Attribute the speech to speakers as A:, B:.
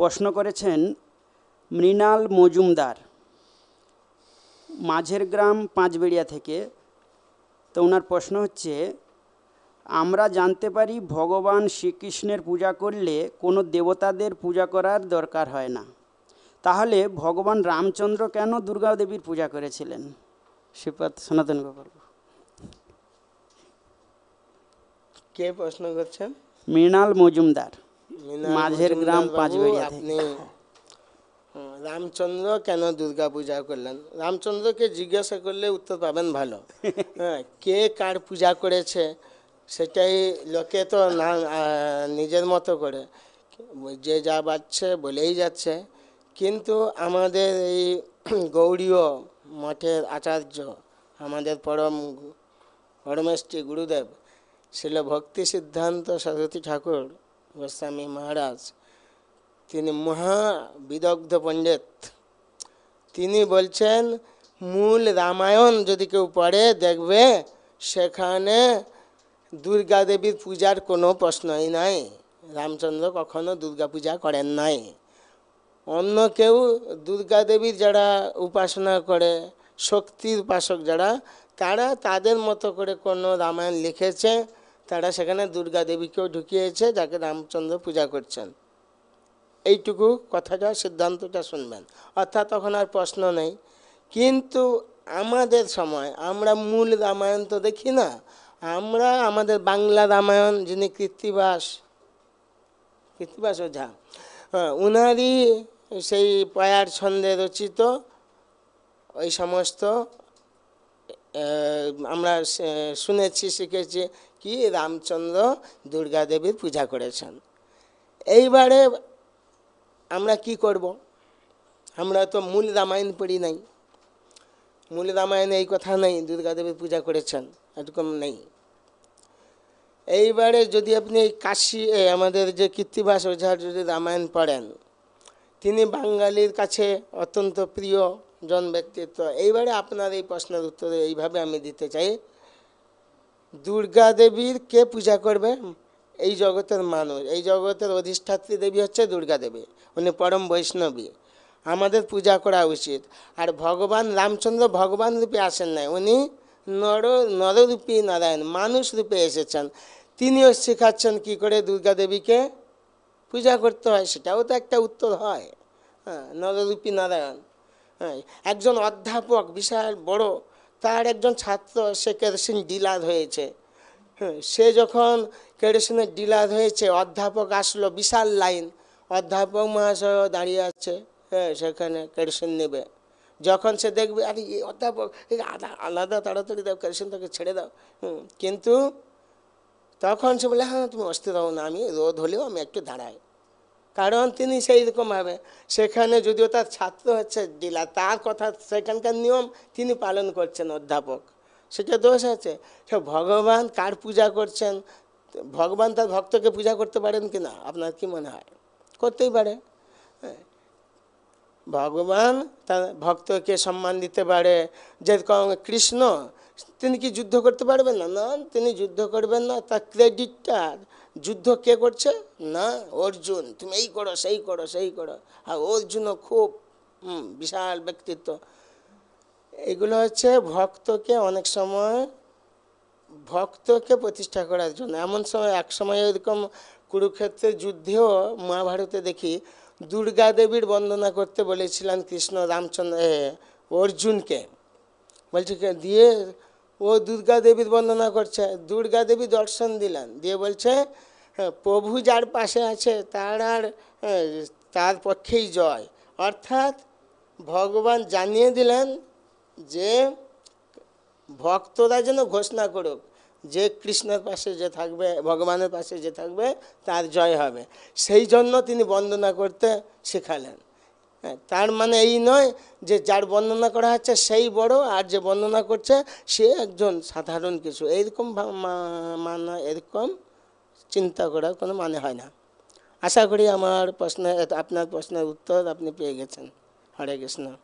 A: প্রশ্ন করেছেন মৃণাল মজুমদার মাঝের গ্রাম পাঁচবেড়িয়া থেকে তো ওনার প্রশ্ন হচ্ছে আমরা জানতে পারি ভগবান শ্রীকৃষ্ণের পূজা করলে কোনো দেবতাদের পূজা করার দরকার হয় না তাহলে ভগবান রামচন্দ্র কেন দুর্গা দেবীর পূজা করেছিলেন শ্রীপাদ সনাতন গোপাল
B: কে প্রশ্ন করছেন
A: মৃণাল মজুমদার
B: মাঝের গ্রাম পাঁচবেড়িয়া আপনি রামচন্দ্র কেন দুর্গা পূজা করলেন রামচন্দ্রকে জিজ্ঞাসা করলে উত্তর পাবেন ভালো হ্যাঁ কে কার পূজা করেছে সেটাই লোকে তো না নিজের মতো করে যে যা বাড়ছে বলেই যাচ্ছে কিন্তু আমাদের এই গৌরীয় মঠের আচার্য আমাদের পরম পরমেষ্টি গুরুদেব ছিল ভক্তি সিদ্ধান্ত সরস্বতী ঠাকুর গোস্বামী মহারাজ তিনি মহা বিদগ্ধ পণ্ডিত তিনি বলছেন মূল রামায়ণ যদি কেউ পড়ে দেখবে সেখানে দুর্গা দেবীর পূজার কোনো প্রশ্নই নাই রামচন্দ্র কখনো দুর্গা পূজা করেন নাই অন্য কেউ দুর্গা দেবীর যারা উপাসনা করে শক্তির উপাসক যারা তারা তাদের মতো করে কোনো রামায়ণ লিখেছে তারা সেখানে দুর্গা দেবীকেও ঢুকিয়েছে যাকে রামচন্দ্র পূজা করছেন এইটুকু কথাটা সিদ্ধান্তটা শুনবেন অর্থাৎ তখন আর প্রশ্ন নেই কিন্তু আমাদের সময় আমরা মূল রামায়ণ তো দেখি না আমরা আমাদের বাংলা রামায়ণ যিনি কৃত্তিবাস কৃত্তিবাস ওঝা হ্যাঁ, উনারই সেই পয়ার ছন্দে রচিত ওই সমস্ত আমরা শুনেছি শিখেছি কি রামচন্দ্র দুর্গা দেবীর পূজা করেছেন এইবারে আমরা কি করব আমরা তো মূল রামায়ণ পড়ি নাই মূল রামায়ণে এই কথা নেই দুর্গা দেবীর পূজা করেছেন এরকম নেই এইবারে যদি আপনি এই কাশি আমাদের যে কীর্তিভাস ওঝার যদি রামায়ণ পড়েন তিনি বাঙালির কাছে অত্যন্ত প্রিয় জন ব্যক্তিত্ব এইবারে আপনার এই প্রশ্নের উত্তরে এইভাবে আমি দিতে চাই দুর্গা দেবীর কে পূজা করবে এই জগতের মানুষ এই জগতের অধিষ্ঠাত্রী দেবী হচ্ছে দুর্গা দেবী উনি পরম বৈষ্ণবী আমাদের পূজা করা উচিত আর ভগবান রামচন্দ্র ভগবান রূপে আসেন নাই উনি নর নররূপী নারায়ণ মানুষ রূপে এসেছেন তিনিও শেখাচ্ছেন কি করে দুর্গা দেবীকে পূজা করতে হয় সেটাও তো একটা উত্তর হয় হ্যাঁ নররূপী নারায়ণ হ্যাঁ একজন অধ্যাপক বিশাল বড় তার একজন ছাত্র সে কেরোসিন ডিলার হয়েছে সে যখন কেরোসিনের ডিলার হয়েছে অধ্যাপক আসলো বিশাল লাইন অধ্যাপক মহাশয় দাঁড়িয়ে আছে হ্যাঁ সেখানে কেরোসিন নেবে যখন সে দেখবে আরে অধ্যাপক আলাদা তাড়াতাড়ি দাও কেরোসিন তাকে ছেড়ে দাও কিন্তু তখন সে বলে হ্যাঁ তুমি অস্থির হও না আমি রোদ হলেও আমি একটু দাঁড়াই কারণ তিনি সেই হবে সেখানে যদিও তার ছাত্র হচ্ছে ডিলার তার কথা সেখানকার নিয়ম তিনি পালন করছেন অধ্যাপক সেটা দোষ আছে সে ভগবান কার পূজা করছেন ভগবান তার ভক্তকে পূজা করতে পারেন কি না আপনার কি মনে হয় করতেই পারে হ্যাঁ। ভগবান তার ভক্তকে সম্মান দিতে পারে যেরকম কৃষ্ণ তিনি কি যুদ্ধ করতে পারবেন না না তিনি যুদ্ধ করবেন না তার ক্রেডিটটা যুদ্ধ কে করছে না অর্জুন তুমি এই করো সেই করো সেই করো আর অর্জুনও খুব বিশাল ব্যক্তিত্ব এগুলো হচ্ছে ভক্তকে অনেক সময় ভক্তকে প্রতিষ্ঠা করার জন্য এমন সময় এক সময় এরকম কুরুক্ষেত্রের যুদ্ধেও মহাভারতে দেখি দুর্গা দেবীর বন্দনা করতে বলেছিলেন কৃষ্ণ রামচন্দ্র অর্জুনকে বলছে দিয়ে ও দুর্গা দেবীর বন্দনা করছে দুর্গা দেবী দর্শন দিলেন দিয়ে বলছে হ্যাঁ, প্রভু যার পাশে আছে তার আর তার পক্ষেই জয় অর্থাৎ ভগবান জানিয়ে দিলেন যে ভক্তরা যেন ঘোষণা করুক যে কৃষ্ণের পাশে যে থাকবে ভগবানের পাশে যে থাকবে তার জয় হবে সেই জন্য তিনি বন্দনা করতে শেখালেন হ্যাঁ, তার মানে এই নয় যে যার বন্দনা করা হচ্ছে সেই বড় আর যে বন্দনা করছে সে একজন সাধারণ কিছু এরকম মানা এরকম চিন্তা করার কোনো মানে হয় না আশা করি আমার প্রশ্ন আপনার প্রশ্নের উত্তর আপনি পেয়ে গেছেন হরে কৃষ্ণ